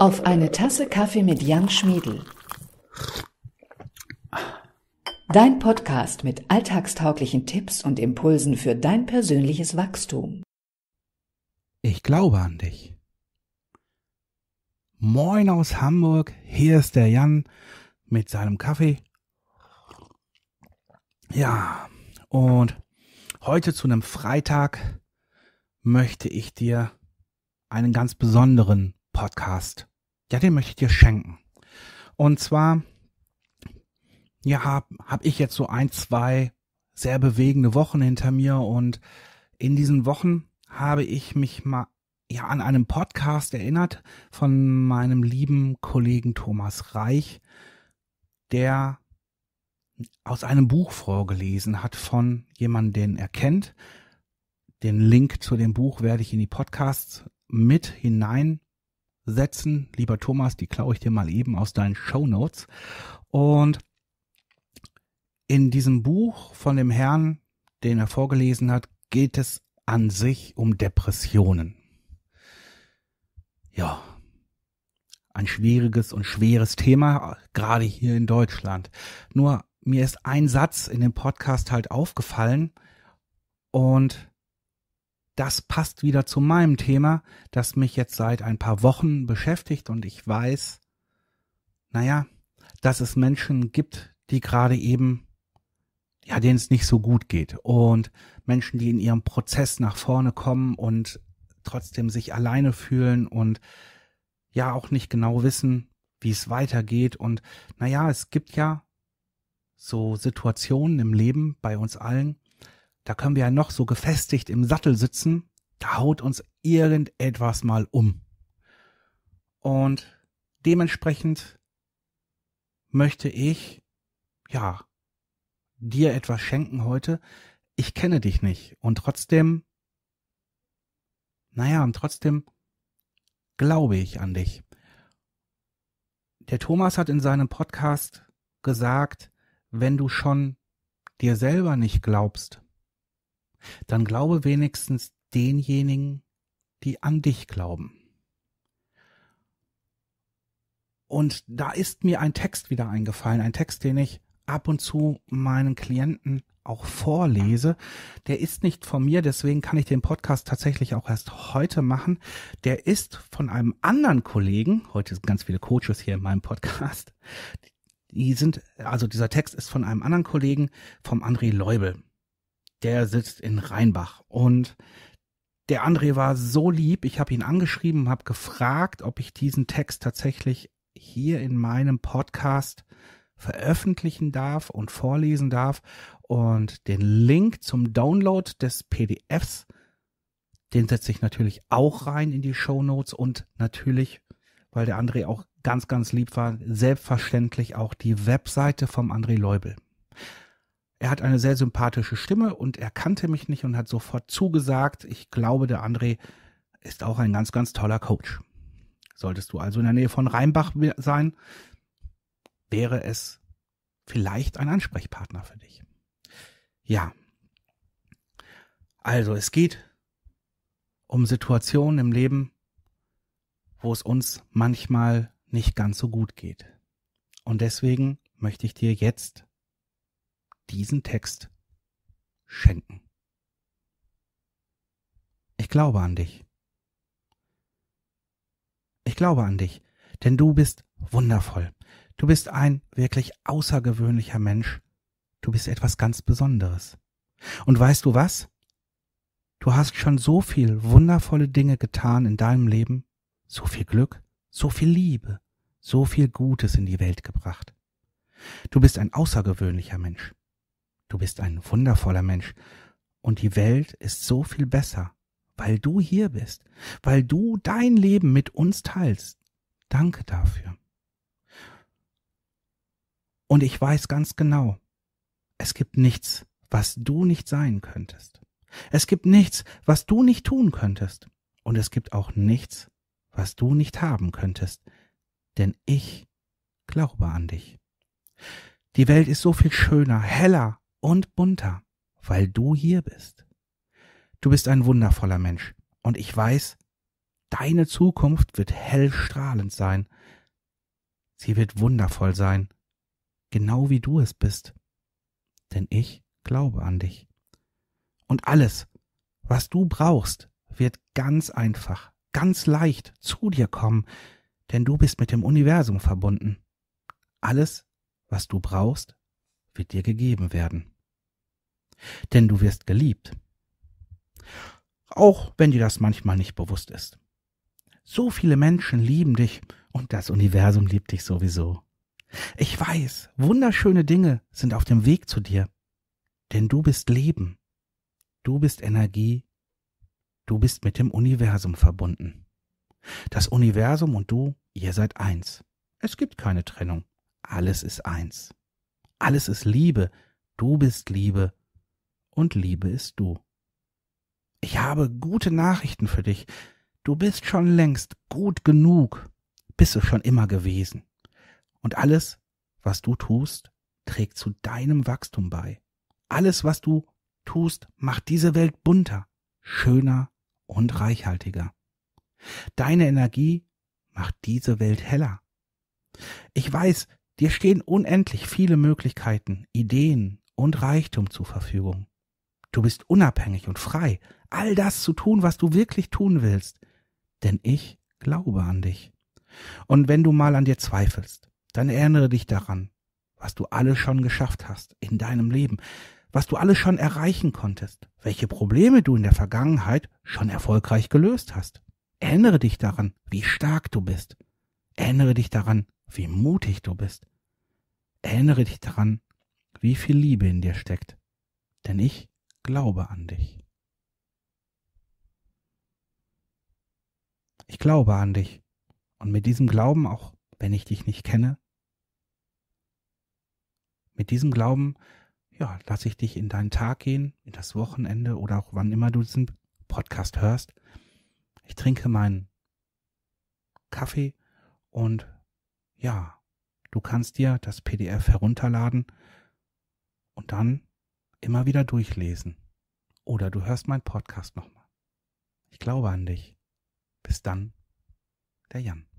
auf eine Tasse Kaffee mit Jan Schmiedel. Dein Podcast mit alltagstauglichen Tipps und Impulsen für dein persönliches Wachstum. Ich glaube an dich. Moin aus Hamburg, hier ist der Jan mit seinem Kaffee. Ja, und heute zu einem Freitag möchte ich dir einen ganz besonderen Podcast ja, den möchte ich dir schenken. Und zwar, ja, habe hab ich jetzt so ein, zwei sehr bewegende Wochen hinter mir und in diesen Wochen habe ich mich mal ja an einem Podcast erinnert von meinem lieben Kollegen Thomas Reich, der aus einem Buch vorgelesen hat von jemandem, den er kennt. Den Link zu dem Buch werde ich in die Podcasts mit hinein setzen. Lieber Thomas, die klaue ich dir mal eben aus deinen Show Notes. Und in diesem Buch von dem Herrn, den er vorgelesen hat, geht es an sich um Depressionen. Ja, ein schwieriges und schweres Thema, gerade hier in Deutschland. Nur mir ist ein Satz in dem Podcast halt aufgefallen und das passt wieder zu meinem Thema, das mich jetzt seit ein paar Wochen beschäftigt und ich weiß, naja, dass es Menschen gibt, die gerade eben, ja, denen es nicht so gut geht und Menschen, die in ihrem Prozess nach vorne kommen und trotzdem sich alleine fühlen und ja auch nicht genau wissen, wie es weitergeht und naja, es gibt ja so Situationen im Leben bei uns allen, da können wir ja noch so gefestigt im Sattel sitzen, da haut uns irgendetwas mal um. Und dementsprechend möchte ich, ja, dir etwas schenken heute. Ich kenne dich nicht und trotzdem, naja, und trotzdem glaube ich an dich. Der Thomas hat in seinem Podcast gesagt, wenn du schon dir selber nicht glaubst, dann glaube wenigstens denjenigen, die an dich glauben. Und da ist mir ein Text wieder eingefallen, ein Text, den ich ab und zu meinen Klienten auch vorlese. Der ist nicht von mir, deswegen kann ich den Podcast tatsächlich auch erst heute machen. Der ist von einem anderen Kollegen. Heute sind ganz viele Coaches hier in meinem Podcast. Die sind, also dieser Text ist von einem anderen Kollegen, vom André Leubel der sitzt in Rheinbach. Und der André war so lieb, ich habe ihn angeschrieben, habe gefragt, ob ich diesen Text tatsächlich hier in meinem Podcast veröffentlichen darf und vorlesen darf. Und den Link zum Download des PDFs, den setze ich natürlich auch rein in die Show Notes und natürlich, weil der André auch ganz, ganz lieb war, selbstverständlich auch die Webseite vom André Leubel. Er hat eine sehr sympathische Stimme und er kannte mich nicht und hat sofort zugesagt. Ich glaube, der André ist auch ein ganz, ganz toller Coach. Solltest du also in der Nähe von Rheinbach sein, wäre es vielleicht ein Ansprechpartner für dich. Ja. Also es geht um Situationen im Leben, wo es uns manchmal nicht ganz so gut geht. Und deswegen möchte ich dir jetzt diesen Text schenken. Ich glaube an dich. Ich glaube an dich, denn du bist wundervoll. Du bist ein wirklich außergewöhnlicher Mensch. Du bist etwas ganz Besonderes. Und weißt du was? Du hast schon so viel wundervolle Dinge getan in deinem Leben, so viel Glück, so viel Liebe, so viel Gutes in die Welt gebracht. Du bist ein außergewöhnlicher Mensch. Du bist ein wundervoller Mensch und die Welt ist so viel besser, weil du hier bist, weil du dein Leben mit uns teilst. Danke dafür. Und ich weiß ganz genau, es gibt nichts, was du nicht sein könntest. Es gibt nichts, was du nicht tun könntest. Und es gibt auch nichts, was du nicht haben könntest. Denn ich glaube an dich. Die Welt ist so viel schöner, heller, und bunter, weil du hier bist. Du bist ein wundervoller Mensch und ich weiß, deine Zukunft wird hellstrahlend sein. Sie wird wundervoll sein, genau wie du es bist. Denn ich glaube an dich. Und alles, was du brauchst, wird ganz einfach, ganz leicht zu dir kommen, denn du bist mit dem Universum verbunden. Alles, was du brauchst, wird dir gegeben werden. Denn du wirst geliebt. Auch wenn dir das manchmal nicht bewusst ist. So viele Menschen lieben dich und das Universum liebt dich sowieso. Ich weiß, wunderschöne Dinge sind auf dem Weg zu dir. Denn du bist Leben. Du bist Energie. Du bist mit dem Universum verbunden. Das Universum und du, ihr seid eins. Es gibt keine Trennung. Alles ist eins. Alles ist Liebe. Du bist Liebe. Und Liebe ist du. Ich habe gute Nachrichten für dich. Du bist schon längst gut genug. Bist du schon immer gewesen. Und alles, was du tust, trägt zu deinem Wachstum bei. Alles, was du tust, macht diese Welt bunter, schöner und reichhaltiger. Deine Energie macht diese Welt heller. Ich weiß, Dir stehen unendlich viele Möglichkeiten, Ideen und Reichtum zur Verfügung. Du bist unabhängig und frei, all das zu tun, was du wirklich tun willst. Denn ich glaube an dich. Und wenn du mal an dir zweifelst, dann erinnere dich daran, was du alles schon geschafft hast in deinem Leben, was du alles schon erreichen konntest, welche Probleme du in der Vergangenheit schon erfolgreich gelöst hast. Erinnere dich daran, wie stark du bist. Erinnere dich daran, wie mutig du bist erinnere dich daran, wie viel Liebe in dir steckt, denn ich glaube an dich. Ich glaube an dich und mit diesem Glauben, auch wenn ich dich nicht kenne, mit diesem Glauben, ja, lasse ich dich in deinen Tag gehen, in das Wochenende oder auch wann immer du diesen Podcast hörst. Ich trinke meinen Kaffee und ja, Du kannst dir das PDF herunterladen und dann immer wieder durchlesen. Oder du hörst meinen Podcast nochmal. Ich glaube an dich. Bis dann, der Jan.